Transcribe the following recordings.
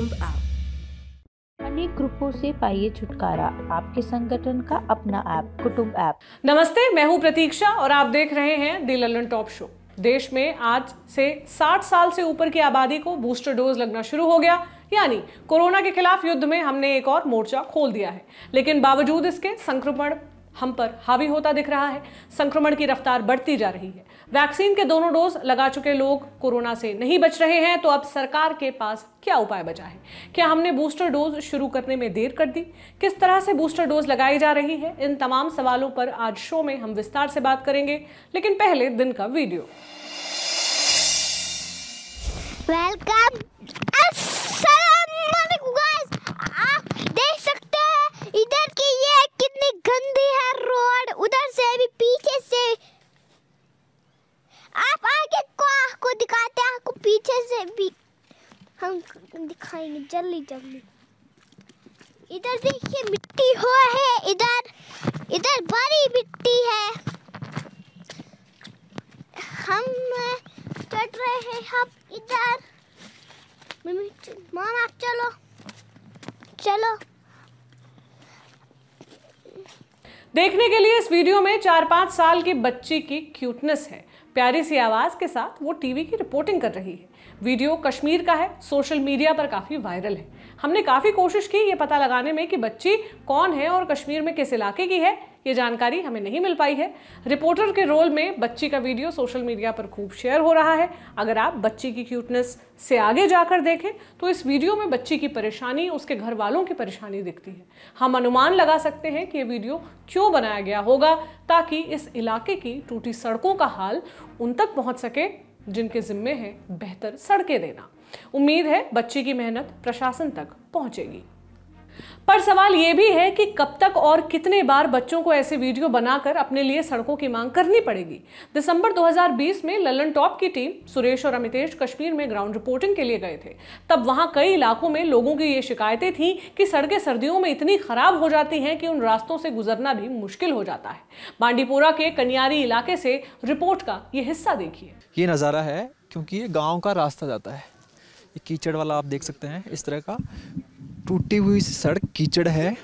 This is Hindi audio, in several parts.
कुटुंब ऐप अनेक ग्रुपों से पाइए छुटकारा आपके संगठन का अपना ऐप कुटुंब ऐप नमस्ते मैं हूं प्रतीक्षा और आप देख रहे हैं दी ललन टॉप शो देश में आज से 60 साल से ऊपर की आबादी को बूस्टर डोज लगना शुरू हो गया यानी कोरोना के खिलाफ युद्ध में हमने एक और मोर्चा खोल दिया है लेकिन बावजूद इसके संक्रमण हम पर हावी होता दिख रहा है संक्रमण की रफ्तार बढ़ती जा रही है वैक्सीन के दोनों डोज लगा चुके लोग कोरोना से नहीं बच रहे हैं तो अब सरकार के पास क्या उपाय बचा है क्या हमने बूस्टर डोज शुरू करने में देर कर दी किस तरह से बूस्टर डोज लगाई जा रही है इन तमाम सवालों पर आज शो में हम विस्तार से बात करेंगे लेकिन पहले दिन का वीडियो वेलकम गंदी है रोड उधर से भी पीछे से आप आगे को आपको दिखाते हैं आपको पीछे से भी हम दिखाएंगे जल्दी जल्दी इधर देखिए मिट्टी हो है इधर इधर बड़ी मिट्टी है हम चढ़ रहे हैं हम इधर मम्मी मामा आप चलो चलो देखने के लिए इस वीडियो में चार पांच साल की बच्ची की क्यूटनेस है प्यारी सी आवाज़ के साथ वो टीवी की रिपोर्टिंग कर रही है वीडियो कश्मीर का है सोशल मीडिया पर काफ़ी वायरल है हमने काफ़ी कोशिश की ये पता लगाने में कि बच्ची कौन है और कश्मीर में किस इलाके की है ये जानकारी हमें नहीं मिल पाई है रिपोर्टर के रोल में बच्ची का वीडियो सोशल मीडिया पर खूब शेयर हो रहा है अगर आप बच्ची की क्यूटनेस से आगे जाकर देखें तो इस वीडियो में बच्ची की परेशानी उसके घर वालों की परेशानी दिखती है हम अनुमान लगा सकते हैं कि ये वीडियो क्यों बनाया गया होगा ताकि इस इलाके की टूटी सड़कों का हाल उन तक पहुँच सके जिनके जिम्मे हैं बेहतर सड़कें देना उम्मीद है बच्चे की मेहनत प्रशासन तक पहुंचेगी पर सवाल यह भी है कि कब तक और कितने बार बच्चों को ऐसे वीडियो बनाकर अपने लिए सड़कों की मांग करनी पड़ेगी दिसंबर 2020 में ललन टॉप की टीम सुरेश और अमितेश कश्मीर में ग्राउंड रिपोर्टिंग के लिए गए थे तब वहां कई इलाकों में लोगों की ये शिकायतें थीं कि सड़कें सर्दियों में इतनी खराब हो जाती हैं कि उन रास्तों से गुजरना भी मुश्किल हो जाता है बांडीपोरा के कनियारी इलाके से रिपोर्ट का ये हिस्सा देखिए ये नज़ारा है क्योंकि ये गाँव का रास्ता जाता है ये कीचड़ वाला आप देख सकते हैं इस तरह का टूटी हुई सड़क कीचड़ है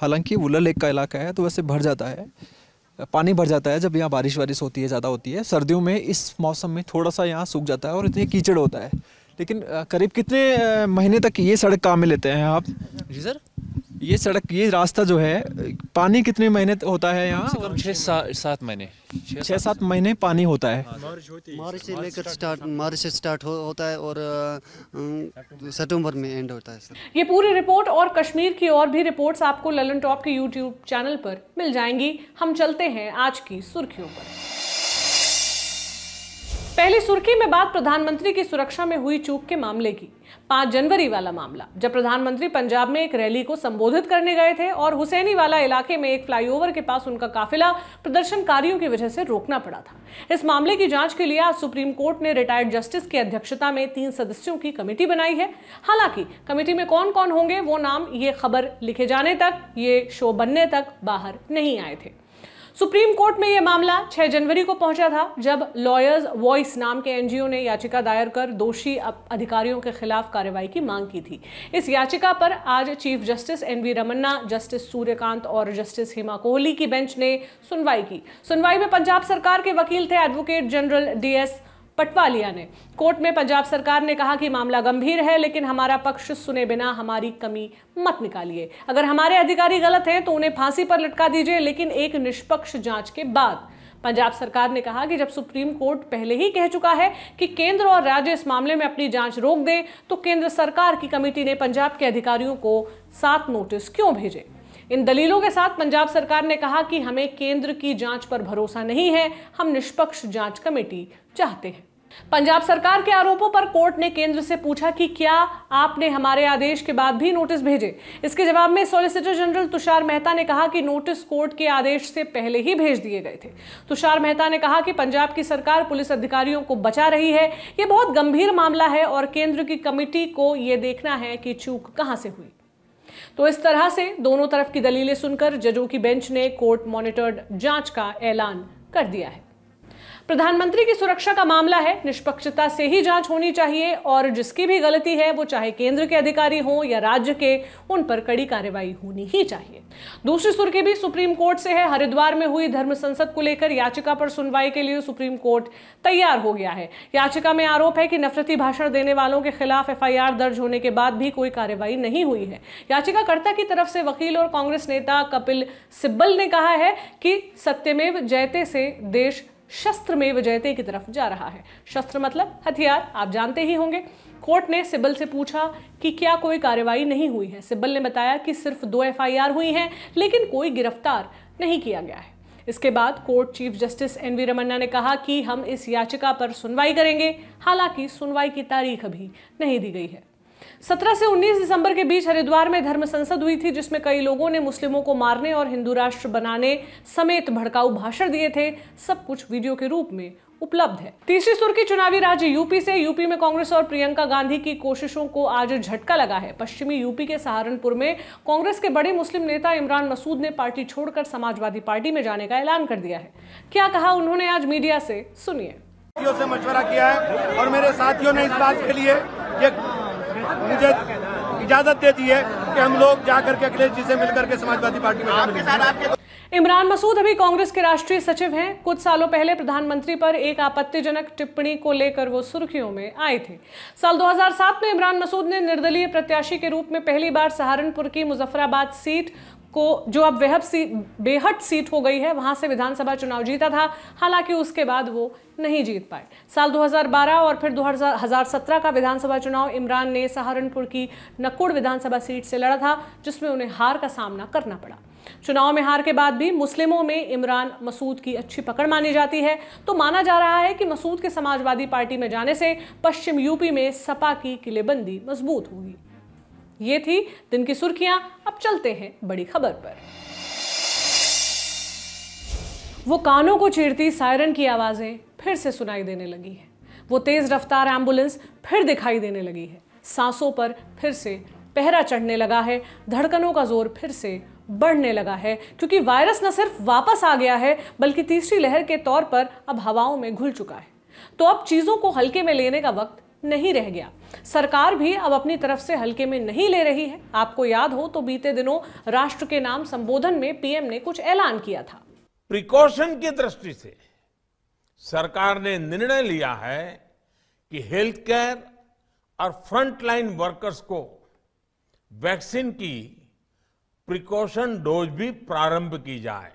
हालांकि वुलर लेक का इलाका है तो वैसे भर जाता है पानी भर जाता है जब यहाँ बारिश वारिश होती है ज़्यादा होती है सर्दियों में इस मौसम में थोड़ा सा यहाँ सूख जाता है और इतने कीचड़ होता है लेकिन करीब कितने महीने तक ये सड़क काम में लेते हैं आप जी सर ये सड़क ये रास्ता जो है पानी कितने महीने होता है यहाँ छः सात महीने छः सात महीने पानी होता है मार्च से लेकर स्टार्ट मार्च से स्टार्ट हो, होता है और सितंबर में एंड होता है ये पूरी रिपोर्ट और कश्मीर की और भी रिपोर्ट्स आपको ललन टॉप के यूट्यूब चैनल पर मिल जाएंगी हम चलते हैं आज की सुर्खियों पर पहली सुर्खी में बात प्रधानमंत्री की सुरक्षा में हुई चूक के मामले की पांच जनवरी वाला मामला जब प्रधानमंत्री पंजाब में एक रैली को संबोधित करने गए थे और हुसैनी वाला इलाके में एक फ्लाईओवर के पास उनका काफिला प्रदर्शनकारियों की वजह से रोकना पड़ा था इस मामले की जांच के लिए आज सुप्रीम कोर्ट ने रिटायर्ड जस्टिस की अध्यक्षता में तीन सदस्यों की कमेटी बनाई है हालांकि कमेटी में कौन कौन होंगे वो नाम ये खबर लिखे जाने तक ये शो बनने तक बाहर नहीं आए थे सुप्रीम कोर्ट में यह मामला 6 जनवरी को पहुंचा था जब लॉयर्स वॉइस नाम के एनजीओ ने याचिका दायर कर दोषी अधिकारियों के खिलाफ कार्रवाई की मांग की थी इस याचिका पर आज chief justice N V Ramana justice Suryakant और जस्टिस हेमा कोहली की बेंच ने सुनवाई की सुनवाई में पंजाब सरकार के वकील थे advocate general D S Patwalia ने कोर्ट में पंजाब सरकार ने कहा कि मामला गंभीर है लेकिन हमारा पक्ष सुने बिना हमारी कमी मत निकालिए अगर हमारे अधिकारी गलत हैं तो उन्हें फांसी पर लटका दीजिए लेकिन एक निष्पक्ष जांच के बाद पंजाब सरकार ने कहा कि जब सुप्रीम कोर्ट पहले ही कह चुका है कि केंद्र और राज्य इस मामले में अपनी जांच रोक दे तो केंद्र सरकार की कमेटी ने पंजाब के अधिकारियों को सात नोटिस क्यों भेजे इन दलीलों के साथ पंजाब सरकार ने कहा कि हमें केंद्र की जांच पर भरोसा नहीं है हम निष्पक्ष जांच कमेटी चाहते हैं पंजाब सरकार के आरोपों पर कोर्ट ने केंद्र से पूछा कि क्या आपने हमारे आदेश के बाद भी नोटिस भेजे इसके जवाब में सॉलिसिटर जनरल तुषार मेहता ने कहा कि नोटिस कोर्ट के आदेश से पहले ही भेज दिए गए थे तुषार मेहता ने कहा कि पंजाब की सरकार पुलिस अधिकारियों को बचा रही है ये बहुत गंभीर मामला है और केंद्र की कमेटी को ये देखना है कि चूक कहाँ से हुई तो इस तरह से दोनों तरफ की दलीलें सुनकर जजों की बेंच ने कोर्ट मॉनिटर्ड जांच का ऐलान कर दिया है प्रधानमंत्री की सुरक्षा का मामला है निष्पक्षता से ही जांच होनी चाहिए और जिसकी भी गलती है वो चाहे केंद्र के अधिकारी हों या राज्य के उन पर कड़ी कार्रवाई होनी ही चाहिए दूसरी सुर्खी भी सुप्रीम कोर्ट से है हरिद्वार में हुई धर्म संसद को लेकर याचिका पर सुनवाई के लिए सुप्रीम कोर्ट तैयार हो गया है याचिका में आरोप है कि नफरती भाषण देने वालों के खिलाफ एफ दर्ज होने के बाद भी कोई कार्रवाई नहीं हुई है याचिकाकर्ता की तरफ से वकील और कांग्रेस नेता कपिल सिब्बल ने कहा है कि सत्यमेव जयते से देश शस्त्र में विजयते की तरफ जा रहा है शस्त्र मतलब हथियार आप जानते ही होंगे कोर्ट ने सिब्बल से पूछा कि क्या कोई कार्रवाई नहीं हुई है सिब्बल ने बताया कि सिर्फ दो एफ हुई हैं लेकिन कोई गिरफ्तार नहीं किया गया है इसके बाद court chief justice N V Ramana ने कहा कि हम इस याचिका पर सुनवाई करेंगे हालांकि सुनवाई की तारीख अभी नहीं दी गई है सत्रह से उन्नीस दिसंबर के बीच हरिद्वार में धर्म संसद हुई थी जिसमें कई लोगों ने मुस्लिमों को मारने और हिंदू राष्ट्र बनाने समेत भड़काऊ भाषण दिए थे सब कुछ वीडियो के रूप में उपलब्ध है तीसरी सुर की चुनावी राज्य यूपी से यूपी में कांग्रेस और प्रियंका गांधी की कोशिशों को आज झटका लगा है पश्चिमी यूपी के सहारनपुर में कांग्रेस के बड़े मुस्लिम नेता इमरान मसूद ने पार्टी छोड़कर समाजवादी पार्टी में जाने का ऐलान कर दिया है क्या कहा उन्होंने आज मीडिया से सुनिए से मशवरा किया है और मेरे साथियों ने इस बात के लिए ये मुझे इजाजत दे दी है कि हम लोग जा करके अखिलेश जी से मिलकर के समाजवादी पार्टी में शामिल इमरान मसूद अभी कांग्रेस के राष्ट्रीय सचिव हैं कुछ सालों पहले प्रधानमंत्री पर एक आपत्तिजनक टिप्पणी को लेकर वो सुर्खियों में आए थे साल 2007 में इमरान मसूद ने निर्दलीय प्रत्याशी के रूप में पहली बार सहारनपुर की मुजफ्फराबाद सीट को जो अब बेहद सी बेहद सीट हो गई है वहां से विधानसभा चुनाव जीता था हालांकि उसके बाद वो नहीं जीत पाए साल 2012 और फिर 2017 का विधानसभा चुनाव इमरान ने सहारनपुर की नकुड़ विधानसभा सीट से लड़ा था जिसमें उन्हें हार का सामना करना पड़ा चुनाव में हार के बाद भी मुस्लिमों में इमरान मसूद की अच्छी पकड़ मानी जाती है तो माना जा रहा है कि मसूद के समाजवादी पार्टी में जाने से पश्चिम यूपी में सपा की किलेबंदी मजबूत होगी ये थी दिन की सुर्खियां अब चलते हैं बड़ी खबर पर वो कानों को चीरती सायरन की आवाज़ें फिर से सुनाई देने लगी है वो तेज़ रफ्तार एम्बुलेंस फिर दिखाई देने लगी है सांसों पर फिर से पहरा चढ़ने लगा है धड़कनों का जोर फिर से बढ़ने लगा है क्योंकि वायरस न सिर्फ वापस आ गया है बल्कि तीसरी लहर के तौर पर अब हवाओं में घुल चुका है तो अब चीज़ों को हल्के में लेने का वक्त नहीं रह गया सरकार भी अब अपनी तरफ से हल्के में नहीं ले रही है आपको याद हो तो बीते दिनों राष्ट्र के नाम संबोधन में पीएम ने कुछ ऐलान किया था प्रिकॉशन की दृष्टि से सरकार ने निर्णय लिया है कि हेल्थ केयर और फ्रंटलाइन वर्कर्स को वैक्सीन की प्रिकॉशन डोज भी प्रारंभ की जाए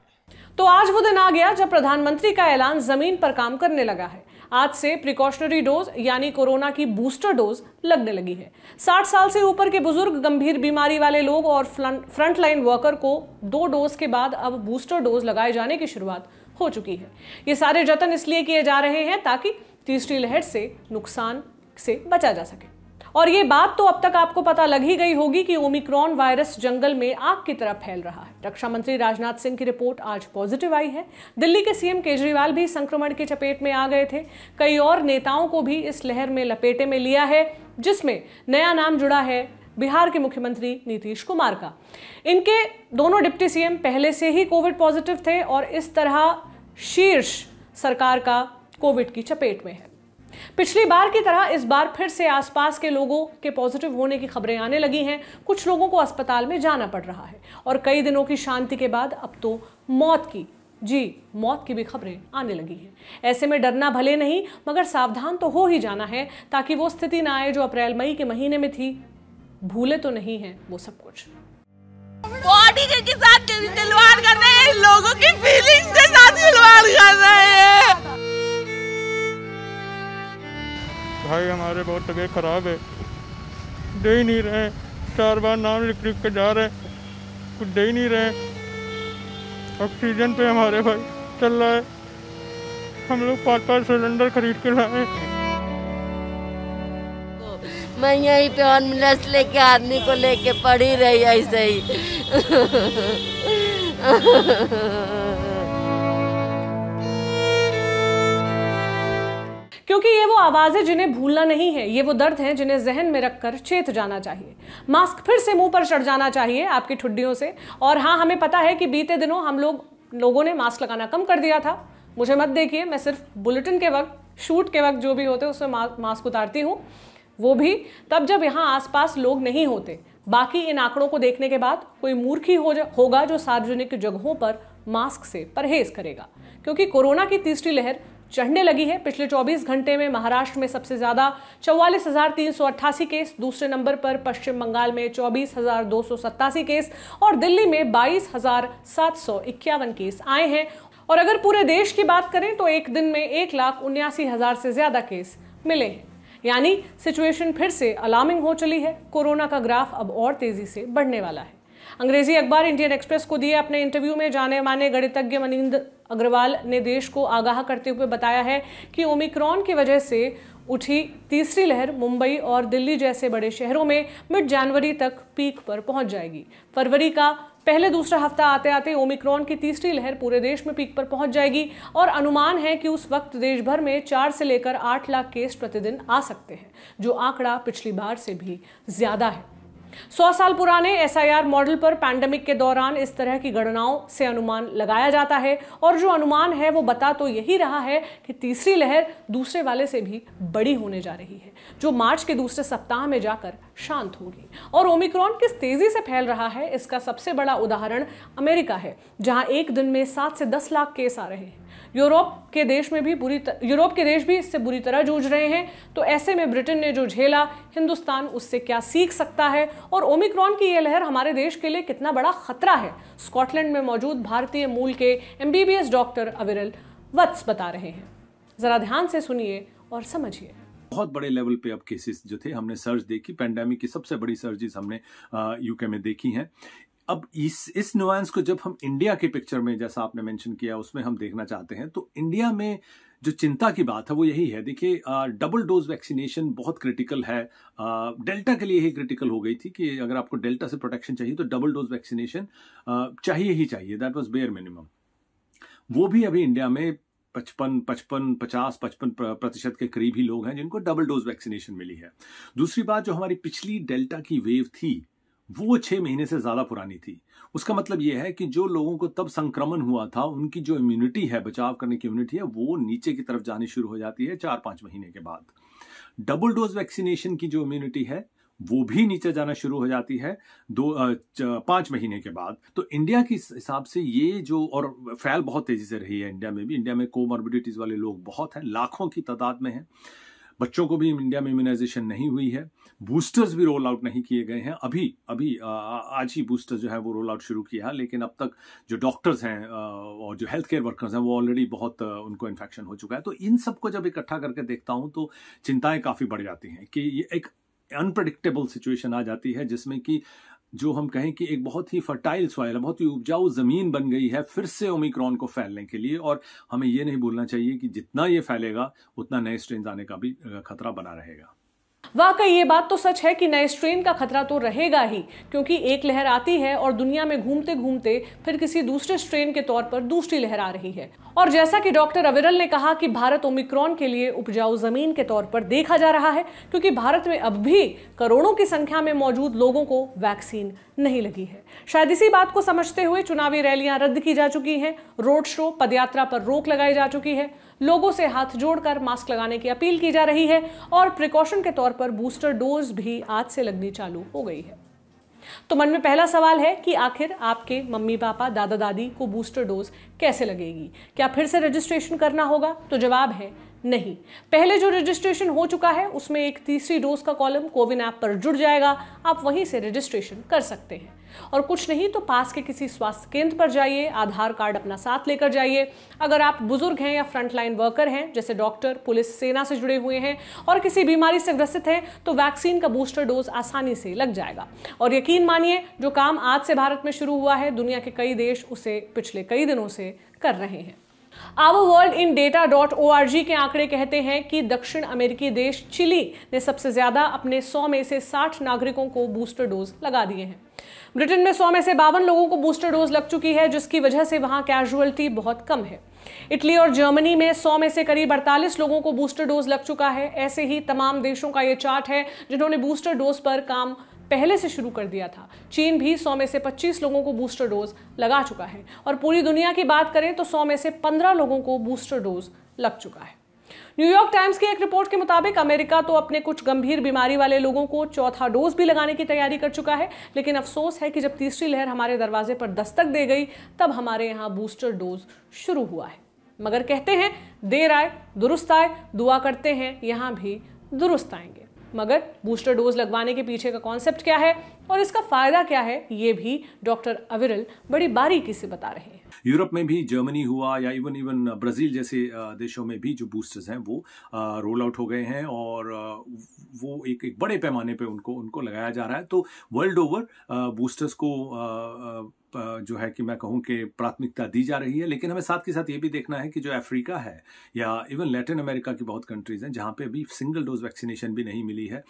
तो आज वो दिन आ गया जब प्रधानमंत्री का ऐलान जमीन पर काम करने लगा है आज से प्रिकॉशनरी डोज यानी कोरोना की बूस्टर डोज लगने लगी है 60 साल से ऊपर के बुजुर्ग गंभीर बीमारी वाले लोग और फ्रंटलाइन वर्कर को दो डोज के बाद अब बूस्टर डोज लगाए जाने की शुरुआत हो चुकी है ये सारे जतन इसलिए किए जा रहे हैं ताकि तीसरी लहर से नुकसान से बचा जा सके और ये बात तो अब तक आपको पता लग ही गई होगी कि ओमिक्रॉन वायरस जंगल में आग की तरफ फैल रहा है रक्षा मंत्री राजनाथ सिंह की रिपोर्ट आज पॉजिटिव आई है दिल्ली के सीएम केजरीवाल भी संक्रमण की चपेट में आ गए थे कई और नेताओं को भी इस लहर में लपेटे में लिया है जिसमें नया नाम जुड़ा है बिहार के मुख्यमंत्री नीतीश कुमार का इनके दोनों डिप्टी सीएम पहले से ही कोविड पॉजिटिव थे और इस तरह शीर्ष सरकार का कोविड की चपेट में है पिछली बार की तरह इस बार फिर से आसपास के लोगों के पॉजिटिव होने की खबरें आने लगी हैं कुछ लोगों को अस्पताल में जाना पड़ रहा है और कई दिनों की शांति के बाद अब तो मौत की जी मौत की भी खबरें आने लगी हैं ऐसे में डरना भले नहीं मगर सावधान तो हो ही जाना है ताकि वो स्थिति ना आए जो अप्रैल मई के महीने में थी भूले तो नहीं है वो सब कुछ के साथ खिलवाड़ कर रहे हैं लोगों की फीलिंग्स के साथ खिलवाड़ कर रहे हैं भाई हमारे बहुत तबीयत ख़राब है दे ही नहीं रहे चार बार नाम लिख लिख के जा रहे कुछ दे ही नहीं रहे ऑक्सीजन पे हमारे भाई चल रहा है हम लोग पाँच पाँच सिलेंडर खरीद के लाए मैं यहीं पे एम्बुलेंस लेके आदमी को लेके पड़ी रही ऐसे ही क्योंकि ये वो आवाज़ें जिन्हें भूलना नहीं है ये वो दर्द हैं जिन्हें जहन में रखकर चेत जाना चाहिए मास्क फिर से मुंह पर चढ़ जाना चाहिए आपकी ठुड्डियों से और हाँ हमें पता है कि बीते दिनों हम लोग लोगों ने मास्क लगाना कम कर दिया था मुझे मत देखिए मैं सिर्फ बुलेटिन के वक्त शूट के वक्त जो भी होते उसमें मास्क उतारती हूँ वो भी तब जब यहाँ आसपास लोग नहीं होते बाकी इन आंकड़ों को देखने के बाद कोई मूर्ख ही हो होगा जो सार्वजनिक जगहों पर मास्क से परहेज करेगा क्योंकि कोरोना की तीसरी लहर चढ़ने लगी है पिछले 24 घंटे में महाराष्ट्र में सबसे ज़्यादा चौवालीस केस दूसरे नंबर पर पश्चिम बंगाल में चौबीस केस और दिल्ली में बाईस केस आए हैं और अगर पूरे देश की बात करें तो एक दिन में एक लाख उन्यासी हज़ार से ज़्यादा केस मिले हैं यानी सिचुएशन फिर से अलार्मिंग हो चली है कोरोना का ग्राफ अब और तेज़ी से बढ़ने वाला है अंग्रेजी अखबार इंडियन एक्सप्रेस को दिए अपने इंटरव्यू में जाने माने गणितज्ञ मनिंदर अग्रवाल ने देश को आगाह करते हुए बताया है कि ओमिक्रॉन की वजह से उठी तीसरी लहर मुंबई और दिल्ली जैसे बड़े शहरों में मिड जनवरी तक पीक पर पहुंच जाएगी फरवरी का पहले दूसरा हफ्ता आते आते ओमिक्रॉन की तीसरी लहर पूरे देश में पीक पर पहुंच जाएगी और अनुमान है कि उस वक्त देश भर में चार से लेकर आठ लाख केस प्रतिदिन आ सकते हैं जो आंकड़ा पिछली बार से भी ज़्यादा है सौ साल पुराने एसआईआर मॉडल पर पैंडेमिक के दौरान इस तरह की गणनाओं से अनुमान लगाया जाता है और जो अनुमान है वो बता तो यही रहा है कि तीसरी लहर दूसरे वाले से भी बड़ी होने जा रही है जो मार्च के दूसरे सप्ताह में जाकर शांत होगी और ओमिक्रॉन किस तेजी से फैल रहा है इसका सबसे बड़ा उदाहरण अमेरिका है जहां एक दिन में सात से दस लाख केस आ रहे हैं यूरोप के देश में भी बुरी यूरोप के देश भी इससे बुरी तरह जूझ रहे हैं तो ऐसे में ब्रिटेन ने जो झेला हिंदुस्तान उससे क्या सीख सकता है और ओमिक्रॉन की यह लहर हमारे देश के लिए कितना बड़ा खतरा है स्कॉटलैंड में मौजूद भारतीय मूल के एम डॉक्टर अविरल वत्स बता रहे हैं ज़रा ध्यान से सुनिए और समझिए बहुत बड़े लेवल पे अब केसेस जो थे हमने सर्ज देखी पेंडेमिक की सबसे बड़ी सर्जिस हमने यूके में देखी हैं अब इस इस नुआंस को जब हम इंडिया के पिक्चर में जैसा आपने मेंशन किया उसमें हम देखना चाहते हैं तो इंडिया में जो चिंता की बात है वो यही है देखिए डबल डोज वैक्सीनेशन बहुत क्रिटिकल है डेल्टा के लिए ही क्रिटिकल हो गई थी कि अगर आपको डेल्टा से प्रोटेक्शन चाहिए तो डबल डोज वैक्सीनेशन चाहिए ही चाहिए दैट वॉज बेयर मिनिमम वो भी अभी इंडिया में पचपन पचपन पचास पचपन प्रतिशत के करीब ही लोग हैं जिनको डबल डोज वैक्सीनेशन मिली है दूसरी बात जो हमारी पिछली डेल्टा की वेव थी वो छः महीने से ज़्यादा पुरानी थी उसका मतलब यह है कि जो लोगों को तब संक्रमण हुआ था उनकी जो इम्यूनिटी है बचाव करने की इम्यूनिटी है वो नीचे की तरफ जानी शुरू हो जाती है चार पाँच महीने के बाद डबल डोज वैक्सीनेशन की जो इम्यूनिटी है वो भी नीचे जाना शुरू हो जाती है दो पाँच महीने के बाद तो इंडिया के हिसाब से ये जो और फैल बहुत तेज़ी से रही है इंडिया में भी इंडिया में कोमॉर्बिडिटीज़ वाले लोग बहुत हैं लाखों की तादाद में हैं बच्चों को भी इंडिया में इम्यूनाइजेशन नहीं हुई है बूस्टर्स भी रोल आउट नहीं किए गए हैं अभी अभी आज ही बूस्टर्स जो है वो रोल आउट शुरू किया है लेकिन अब तक जो डॉक्टर्स हैं और जो हेल्थ केयर वर्कर्स हैं वो ऑलरेडी बहुत उनको इन्फेक्शन हो चुका है तो इन सबको जब इकट्ठा करके देखता हूँ तो चिंताएं काफ़ी बढ़ जाती हैं कि ये एक अनप्रडिक्टेबल सिचुएशन आ जाती है जिसमें कि जो हम कहें कि एक बहुत ही फर्टाइल सॉइल बहुत ही उपजाऊ ज़मीन बन गई है फिर से ओमिक्रॉन को फैलने के लिए और हमें ये नहीं भूलना चाहिए कि जितना ये फैलेगा उतना नए स्ट्रेन आने का भी खतरा बना रहेगा वाकई ये बात तो सच है कि नए स्ट्रेन का खतरा तो रहेगा ही क्योंकि एक लहर आती है और दुनिया में घूमते घूमते फिर किसी दूसरे स्ट्रेन के तौर पर दूसरी लहर आ रही है और जैसा कि डॉक्टर अविरल ने कहा कि भारत ओमिक्रॉन के लिए उपजाऊ जमीन के तौर पर देखा जा रहा है क्योंकि भारत में अब भी करोड़ों की संख्या में मौजूद लोगों को वैक्सीन नहीं लगी है शायद इसी बात को समझते हुए चुनावी रैलियां रद्द की जा चुकी हैं रोड शो पदयात्रा पर रोक लगाई जा चुकी है लोगों से हाथ जोड़कर मास्क लगाने की अपील की जा रही है और प्रिकॉशन के तौर पर पर बूस्टर डोज भी आज से लगनी चालू हो गई है तो मन में पहला सवाल है कि आखिर आपके मम्मी पापा दादा दादी को बूस्टर डोज कैसे लगेगी क्या फिर से रजिस्ट्रेशन करना होगा तो जवाब है नहीं पहले जो रजिस्ट्रेशन हो चुका है उसमें एक तीसरी डोज का कॉलम कोविन ऐप पर जुड़ जाएगा आप वहीं से रजिस्ट्रेशन कर सकते हैं और कुछ नहीं तो पास के किसी स्वास्थ्य केंद्र पर जाइए आधार कार्ड अपना साथ लेकर जाइए अगर आप बुजुर्ग हैं या फ्रंटलाइन वर्कर हैं जैसे डॉक्टर पुलिस सेना से जुड़े हुए हैं और किसी बीमारी से ग्रसित हैं तो वैक्सीन का बूस्टर डोज आसानी से लग जाएगा और यकीन मानिए जो काम आज से भारत में शुरू हुआ है दुनिया के कई देश उसे पिछले कई दिनों से कर रहे हैं our world in data dot ओ के आंकड़े कहते हैं कि दक्षिण अमेरिकी देश चिली ने सबसे ज़्यादा अपने 100 में से 60 नागरिकों को बूस्टर डोज लगा दिए हैं ब्रिटेन में 100 में से बावन लोगों को बूस्टर डोज लग चुकी है जिसकी वजह से वहां कैजुअलिटी बहुत कम है इटली और जर्मनी में 100 में से करीब 48 लोगों को बूस्टर डोज लग चुका है ऐसे ही तमाम देशों का ये चार्ट है जिन्होंने बूस्टर डोज पर काम पहले से शुरू कर दिया था चीन भी 100 में से 25 लोगों को बूस्टर डोज लगा चुका है और पूरी दुनिया की बात करें तो 100 में से 15 लोगों को बूस्टर डोज लग चुका है न्यूयॉर्क टाइम्स की एक रिपोर्ट के मुताबिक अमेरिका तो अपने कुछ गंभीर बीमारी वाले लोगों को चौथा डोज भी लगाने की तैयारी कर चुका है लेकिन अफसोस है कि जब तीसरी लहर हमारे दरवाजे पर दस्तक दे गई तब हमारे यहाँ बूस्टर डोज शुरू हुआ है मगर कहते हैं देर आए दुरुस्त आए दुआ करते हैं यहाँ भी दुरुस्त आएंगे मगर बूस्टर डोज लगवाने के पीछे का कॉन्सेप्ट क्या है और इसका फायदा क्या है ये भी डॉक्टर अविरल बड़ी बारीकी से बता रहे हैं यूरोप में भी जर्मनी हुआ या इवन इवन ब्राजील जैसे देशों में भी जो बूस्टर्स हैं वो रोल आउट हो गए हैं और वो एक एक बड़े पैमाने पे उनको उनको लगाया जा रहा है तो वर्ल्ड ओवर बूस्टर्स को जो है कि मैं कहूँ कि प्राथमिकता दी जा रही है लेकिन हमें साथ के साथ ये भी देखना है कि जो अफ्रीका है या इवन लैटिन अमेरिका की बहुत कंट्रीज़ हैं जहाँ पे अभी सिंगल डोज वैक्सीनेशन भी नहीं मिली है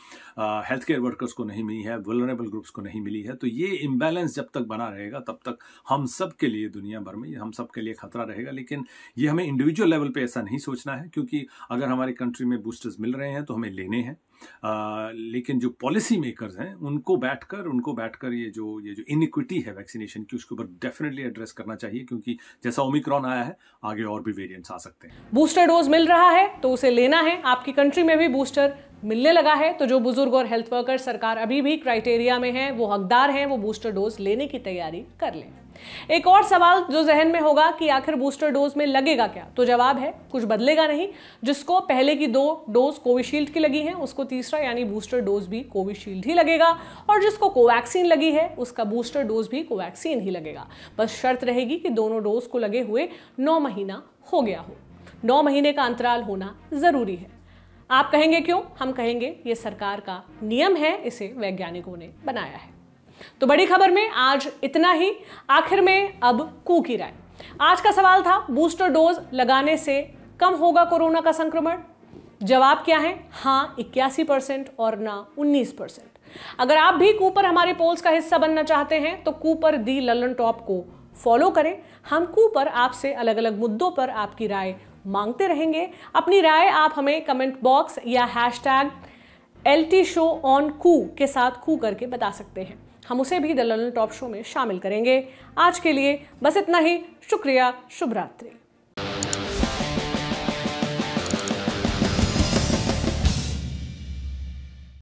हेल्थ केयर वर्कर्स को नहीं मिली है वलरेबल ग्रुप्स को नहीं मिली है तो ये इम्बैलेंस जब तक बना रहेगा तब तक हम सब के लिए दुनिया भर में हम सब के लिए खतरा रहेगा लेकिन ये हमें इंडिविजुअल लेवल पर ऐसा नहीं सोचना है क्योंकि अगर हमारे कंट्री में बूस्टर्स मिल रहे हैं तो हमें लेने हैं लेकिन जो पॉलिसी मेकर्स हैं उनको बैठकर उनको बैठकर ये जो ये जो इनिक्विटी है वैक्सीनेशन की उसके ऊपर डेफिनेटली एड्रेस करना चाहिए क्योंकि जैसा ओमिक्रॉन आया है आगे और भी वेरियंट आ सकते हैं बूस्टर डोज मिल रहा है तो उसे लेना है आपकी कंट्री में भी बूस्टर मिलने लगा है तो जो बुजुर्ग और हेल्थ वर्कर सरकार अभी भी क्राइटेरिया में है वो हकदार हैं वो बूस्टर डोज लेने की तैयारी कर लें एक और सवाल जो जहन में होगा कि आखिर बूस्टर डोज में लगेगा क्या तो जवाब है कुछ बदलेगा नहीं जिसको पहले की दो डोज कोविशील्ड की लगी है उसको तीसरा यानी बूस्टर डोज भी कोविशील्ड ही लगेगा और जिसको कोवैक्सीन लगी है उसका बूस्टर डोज भी कोवैक्सीन ही लगेगा बस शर्त रहेगी कि दोनों डोज को लगे हुए नौ महीना हो गया हो नौ महीने का अंतराल होना ज़रूरी है आप कहेंगे क्यों हम कहेंगे ये सरकार का नियम है इसे वैज्ञानिकों ने बनाया है तो बड़ी खबर में आज इतना ही आखिर में अब कू की राय आज का सवाल था बूस्टर डोज लगाने से कम होगा कोरोना का संक्रमण जवाब क्या है हाँ इक्यासी परसेंट और ना उन्नीस परसेंट अगर आप भी कू पर हमारे पोल्स का हिस्सा बनना चाहते हैं तो कू पर दी ललन टॉप को फॉलो करें हम कू पर आपसे अलग अलग मुद्दों पर आपकी राय मांगते रहेंगे अपनी राय आप हमें कमेंट बॉक्स या hashtag L T show on Koo के साथ कू करके बता सकते हैं हम उसे भी ललन टॉप शो में शामिल करेंगे आज के लिए बस इतना ही शुक्रिया शुभरात्रि